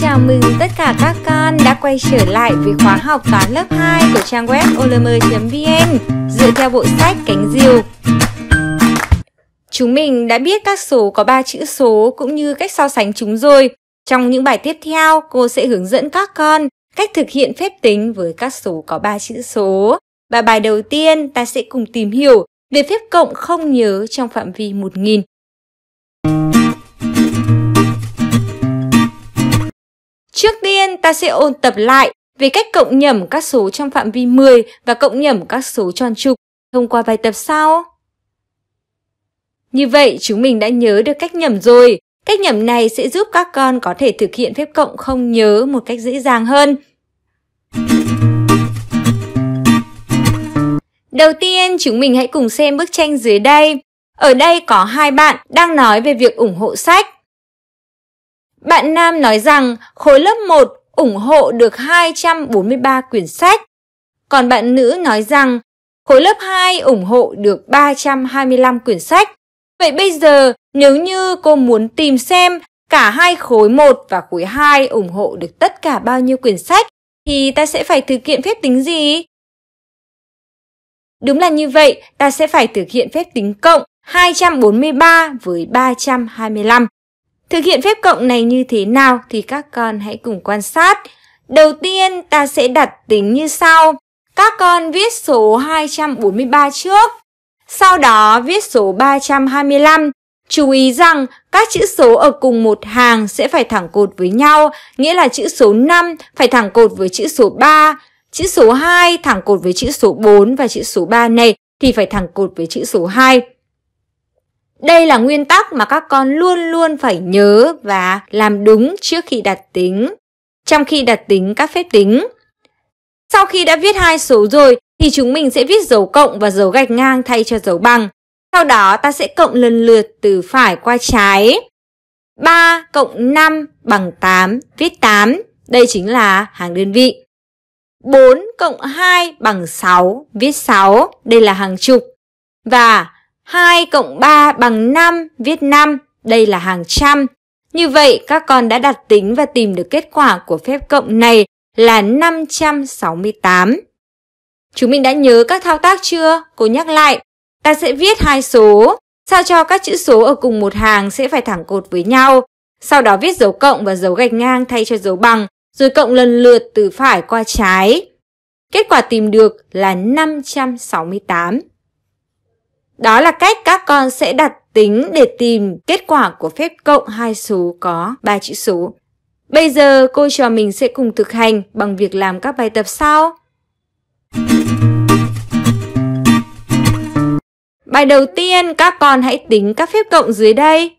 chào mừng tất cả các con đã quay trở lại với khóa học toán lớp 2 của trang web olm.vn dựa theo bộ sách Cánh Diều. Chúng mình đã biết các số có 3 chữ số cũng như cách so sánh chúng rồi. Trong những bài tiếp theo, cô sẽ hướng dẫn các con cách thực hiện phép tính với các số có 3 chữ số. Và bài đầu tiên ta sẽ cùng tìm hiểu về phép cộng không nhớ trong phạm vi 1000. Trước tiên, ta sẽ ôn tập lại về cách cộng nhẩm các số trong phạm vi 10 và cộng nhẩm các số tròn trục thông qua bài tập sau. Như vậy, chúng mình đã nhớ được cách nhẩm rồi. Cách nhẩm này sẽ giúp các con có thể thực hiện phép cộng không nhớ một cách dễ dàng hơn. Đầu tiên, chúng mình hãy cùng xem bức tranh dưới đây. Ở đây có hai bạn đang nói về việc ủng hộ sách. Bạn Nam nói rằng khối lớp 1 ủng hộ được 243 quyển sách, còn bạn nữ nói rằng khối lớp 2 ủng hộ được 325 quyển sách. Vậy bây giờ nếu như cô muốn tìm xem cả hai khối 1 và khối 2 ủng hộ được tất cả bao nhiêu quyển sách thì ta sẽ phải thực hiện phép tính gì? Đúng là như vậy, ta sẽ phải thực hiện phép tính cộng 243 với 325. Thực hiện phép cộng này như thế nào thì các con hãy cùng quan sát. Đầu tiên ta sẽ đặt tính như sau. Các con viết số 243 trước, sau đó viết số 325. Chú ý rằng các chữ số ở cùng một hàng sẽ phải thẳng cột với nhau, nghĩa là chữ số 5 phải thẳng cột với chữ số 3, chữ số 2 thẳng cột với chữ số 4 và chữ số 3 này thì phải thẳng cột với chữ số 2. Đây là nguyên tắc mà các con luôn luôn phải nhớ và làm đúng trước khi đặt tính, trong khi đặt tính các phép tính. Sau khi đã viết hai số rồi thì chúng mình sẽ viết dấu cộng và dấu gạch ngang thay cho dấu bằng. Sau đó ta sẽ cộng lần lượt từ phải qua trái. 3 cộng 5 bằng 8, viết 8. Đây chính là hàng đơn vị. 4 cộng 2 bằng 6, viết 6. Đây là hàng chục. Và 2 cộng 3 bằng 5, viết 5, đây là hàng trăm. Như vậy, các con đã đặt tính và tìm được kết quả của phép cộng này là 568. Chúng mình đã nhớ các thao tác chưa? Cô nhắc lại, ta sẽ viết hai số, sao cho các chữ số ở cùng một hàng sẽ phải thẳng cột với nhau. Sau đó viết dấu cộng và dấu gạch ngang thay cho dấu bằng, rồi cộng lần lượt từ phải qua trái. Kết quả tìm được là 568. Đó là cách các con sẽ đặt tính để tìm kết quả của phép cộng hai số có ba chữ số. Bây giờ cô trò mình sẽ cùng thực hành bằng việc làm các bài tập sau. Bài đầu tiên các con hãy tính các phép cộng dưới đây.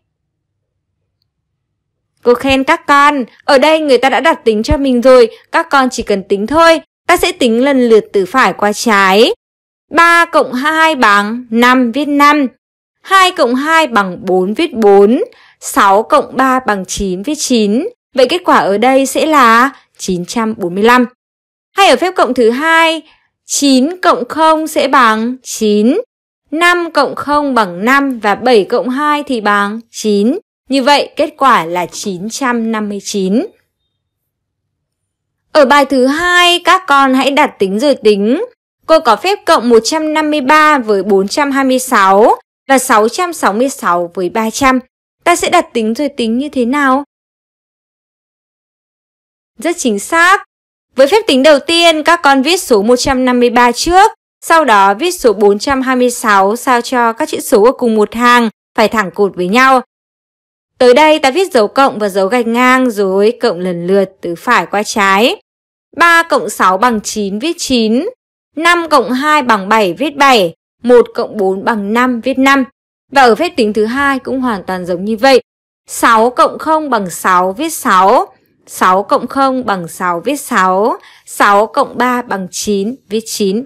Cô khen các con, ở đây người ta đã đặt tính cho mình rồi, các con chỉ cần tính thôi. Ta sẽ tính lần lượt từ phải qua trái. 3 cộng 2 bằng 5 viết 5. 2 cộng 2 bằng 4 viết 4. 6 cộng 3 bằng 9 viết 9. Vậy kết quả ở đây sẽ là 945. Hay ở phép cộng thứ hai 9 cộng 0 sẽ bằng 9. 5 cộng 0 bằng 5 và 7 cộng 2 thì bằng 9. Như vậy kết quả là 959. Ở bài thứ hai các con hãy đặt tính rồi tính cô có phép cộng 153 với 426 và 666 với 300. Ta sẽ đặt tính rồi tính như thế nào? Rất chính xác. Với phép tính đầu tiên, các con viết số 153 trước, sau đó viết số 426 sao cho các chữ số ở cùng một hàng phải thẳng cột với nhau. Tới đây ta viết dấu cộng và dấu gạch ngang rồi cộng lần lượt từ phải qua trái. 3 cộng 6 bằng 9 viết 9, 5 cộng 2 bằng 7 viết 7, 1 cộng 4 bằng 5 viết 5. Và ở phép tính thứ hai cũng hoàn toàn giống như vậy. 6 cộng 0 bằng 6 viết 6, 6 cộng 0 bằng 6 viết 6, 6 cộng 3 bằng 9 viết 9.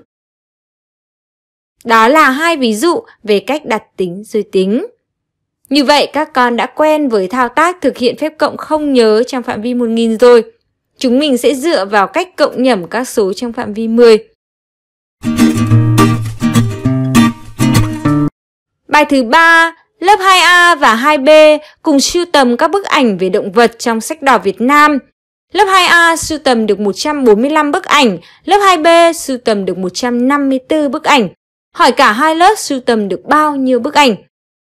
Đó là hai ví dụ về cách đặt tính rồi tính. Như vậy các con đã quen với thao tác thực hiện phép cộng không nhớ trong phạm vi 1000 rồi. Chúng mình sẽ dựa vào cách cộng nhẩm các số trong phạm vi 10. Bài thứ 3, lớp 2A và 2B cùng sưu tầm các bức ảnh về động vật trong sách đỏ Việt Nam. Lớp 2A sưu tầm được 145 bức ảnh, lớp 2B sưu tầm được 154 bức ảnh. Hỏi cả hai lớp sưu tầm được bao nhiêu bức ảnh?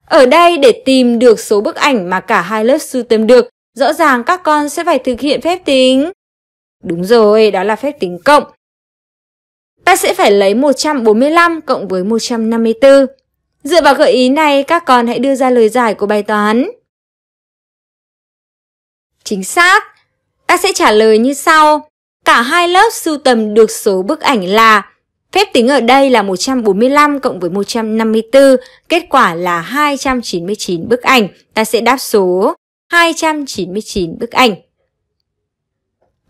Ở đây để tìm được số bức ảnh mà cả hai lớp sưu tầm được, rõ ràng các con sẽ phải thực hiện phép tính. Đúng rồi, đó là phép tính cộng ta sẽ phải lấy 145 cộng với 154. Dựa vào gợi ý này, các con hãy đưa ra lời giải của bài toán. Chính xác! Ta sẽ trả lời như sau. Cả hai lớp sưu tầm được số bức ảnh là phép tính ở đây là 145 cộng với 154, kết quả là 299 bức ảnh. Ta sẽ đáp số 299 bức ảnh.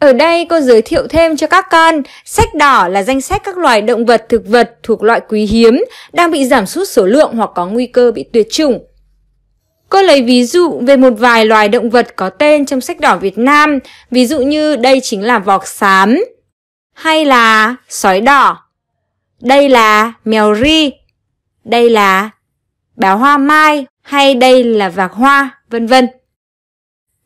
Ở đây cô giới thiệu thêm cho các con, sách đỏ là danh sách các loài động vật thực vật thuộc loại quý hiếm, đang bị giảm sút số lượng hoặc có nguy cơ bị tuyệt chủng. Cô lấy ví dụ về một vài loài động vật có tên trong sách đỏ Việt Nam, ví dụ như đây chính là vọc xám, hay là sói đỏ, đây là mèo ri, đây là báo hoa mai hay đây là vạc hoa, vân vân.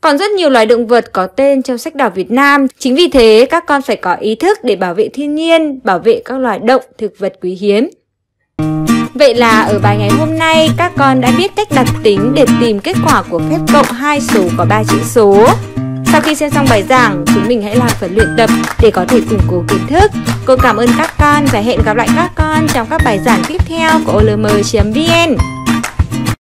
Còn rất nhiều loài động vật có tên trong sách đỏ Việt Nam. Chính vì thế, các con phải có ý thức để bảo vệ thiên nhiên, bảo vệ các loài động, thực vật quý hiếm. Vậy là ở bài ngày hôm nay, các con đã biết cách đặt tính để tìm kết quả của phép cộng hai số có 3 chữ số. Sau khi xem xong bài giảng, chúng mình hãy làm phần luyện tập để có thể củng cố kiến thức. Cô cảm ơn các con và hẹn gặp lại các con trong các bài giảng tiếp theo của olm.vn.